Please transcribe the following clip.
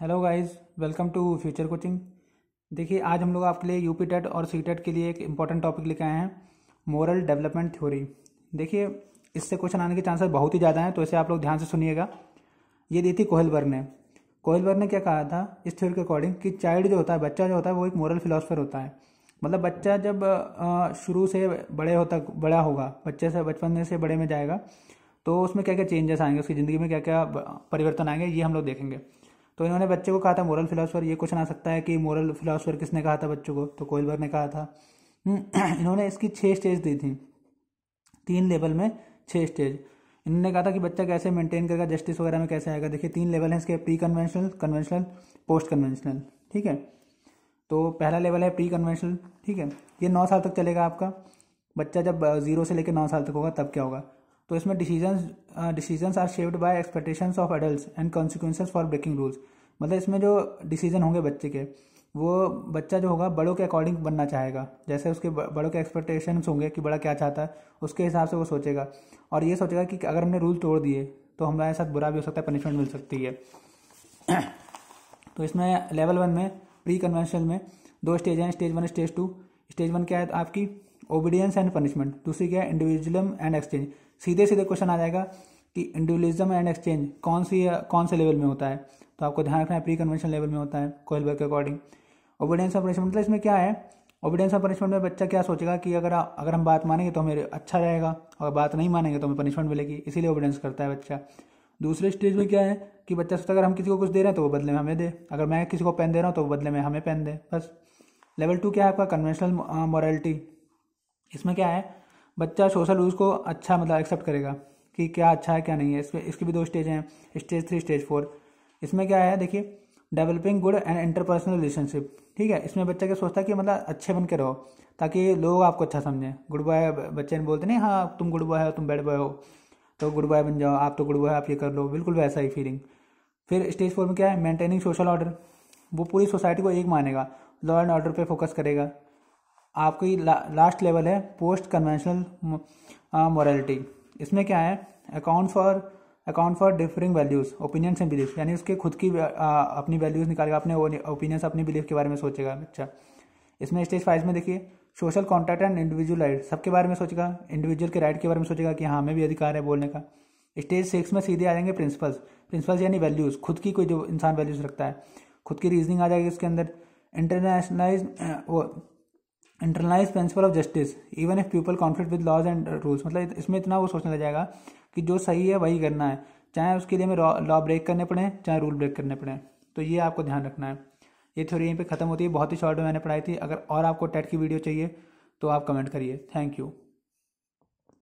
hello guys welcome to future coaching देखिए आज हम लोग आपके लिए यूपी टेट e और सी टेट e के लिए एक इम्पॉर्टेंट टॉपिक लेके आए हैं मोरल डेवलपमेंट थ्योरी देखिए इससे क्वेश्चन आने के चांसेस बहुत ही ज़्यादा हैं तो इसे आप लोग ध्यान से सुनिएगा ये दी थी कोहलबर्ग ने कोहलबर्ग ने क्या कहा था इस थ्योरी के अकॉर्डिंग कि चाइल्ड जो होता है बच्चा जो होता है वो एक मोरल फिलोसफर होता है मतलब बच्चा जब शुरू से बड़े होता बड़ा होगा बच्चे से बचपन से बड़े में जाएगा तो उसमें क्या क्या चेंजेस आएंगे उसकी ज़िंदगी में क्या क्या परिवर्तन आएंगे ये हम लोग देखेंगे तो इन्होंने बच्चे को कहा था मोरल फिलासफर ये क्वेश्चन आ सकता है कि मोरल फिलासफर किसने कहा था बच्चों को तो कोयलबर ने कहा था हम्म, इन्होंने इसकी छः स्टेज दी थी तीन लेवल में छः स्टेज इन्होंने कहा था कि बच्चा कैसे मेंटेन करेगा जस्टिस वगैरह में कैसे आएगा देखिए तीन लेवल हैं इसके pre conventional conventional post conventional ठीक है तो पहला लेवल है प्री कन्वेंशनल ठीक है ये नौ साल तक चलेगा आपका बच्चा जब जीरो से लेकर नौ साल तक होगा तब क्या होगा तो इसमें decision decisions are shaped by expectations of adult and consequences for breaking rules मतलब इसमें जो डिसीजन होंगे बच्चे के वो बच्चा जो होगा बड़ों के अकॉर्डिंग बनना चाहेगा जैसे उसके बड़ों के एक्सपेक्टेशंस होंगे कि बड़ा क्या चाहता है उसके हिसाब से वो सोचेगा और ये सोचेगा कि अगर हमने रूल तोड़ दिए तो हमारे साथ बुरा भी हो सकता है पनिशमेंट मिल सकती है तो इसमें लेवल वन में प्री कन्वेंशनल में दो स्टेज हैं stage one stage two stage one क्या है आपकी ओबीडियंस एंड पनिशमेंट दूसरी क्या है इंडिविजुअलम एंड एक्सचेंज सीधे सीधे क्वेश्चन आ जाएगा कि इंडिविजुअलिज्म एंड एक्सचेंज कौन सी कौन से लेवल में होता है तो आपको ध्यान रखना है प्री कन्वेंशन लेवल में होता है कोयलबर्ग के अकॉर्डिंग ओबीडियंस और पनिशमेंट मतलब इसमें क्या है ओबीडियंस और पनिशमेंट में बच्चा क्या सोचेगा कि अगर अगर हम बात मानेंगे तो हमें अच्छा रहेगा और बात नहीं मानेंगे तो हमें पनिशमेंट मिलेगी इसीलिए ओबीडियंस करता है बच्चा दूसरे स्टेज में क्या है कि बच्चा सोचता अगर हम किसी को कुछ दे रहे हैं तो वो बदले में हमें दे अगर मैं किसी को पेन दे रहा हूँ तो वो बदले में हमें पेन दे बस लेवल टू क्या है आपका कन्वेंशनल मॉरलिटी इसमें क्या है बच्चा सोशल यूज़ को अच्छा मतलब एक्सेप्ट करेगा कि क्या अच्छा है क्या नहीं है इसमें इसकी भी दो स्टेज हैं स्टेज थ्री स्टेज फोर इसमें क्या है देखिए developing good and interpersonal relationship ठीक है इसमें बच्चा क्या सोचता है कि मतलब अच्छे बन के रहो ताकि लोग आपको अच्छा समझें गुड बॉय बच्चे बोलते नहीं हाँ तुम गुड बॉय हो तुम बैड बॉय हो तो गुड बॉय बन जाओ आप तो गुड बॉय आप ये कर लो बिल्कुल वैसा ही फीलिंग फिर स्टेज फोर में क्या है मेंटेनिंग सोशल ऑर्डर वो पूरी सोसाइटी को एक मानेगा लॉ एंड ऑर्डर पर फोकस करेगा आपकी ला, लास्ट लेवल है पोस्ट कन्वेंशनल मॉरलिटी इसमें क्या है account for account for differing values opinions and belief यानी उसके खुद की आ, अपनी वैल्यूज निकालेगा अपने ओपिनियंस अपनी बिलीफ के बारे में सोचेगा अच्छा इसमें स्टेज फाइव में देखिए social contract and individual right सबके बारे में सोचेगा इंडिविजुअल के राइट के बारे में सोचेगा कि हाँ हमें भी अधिकार है बोलने का स्टेज सिक्स में सीधे आ जाएंगे प्रिंसिपल्स प्रिंसिपल्स यानी वैल्यूज़ खुद की कोई जो इंसान वैल्यूज़ रखता है खुद की रीजनिंग आ जाएगी उसके अंदर इंटरनेशनलाइज वो internalize principle of justice even if people conflict with laws and rules मतलब इसमें इतना वो सोचने लग जाएगा कि जो सही है वही करना है चाहे उसके लिए हमें लॉ ब्रेक करने पड़े चाहे रूल ब्रेक करने पड़े तो ये आपको ध्यान रखना है ये थ्योरी यहीं पे ख़त्म होती है बहुत ही शॉर्ट में मैंने पढ़ाई थी अगर और आपको टेट की वीडियो चाहिए तो आप कमेंट करिए थैंक यू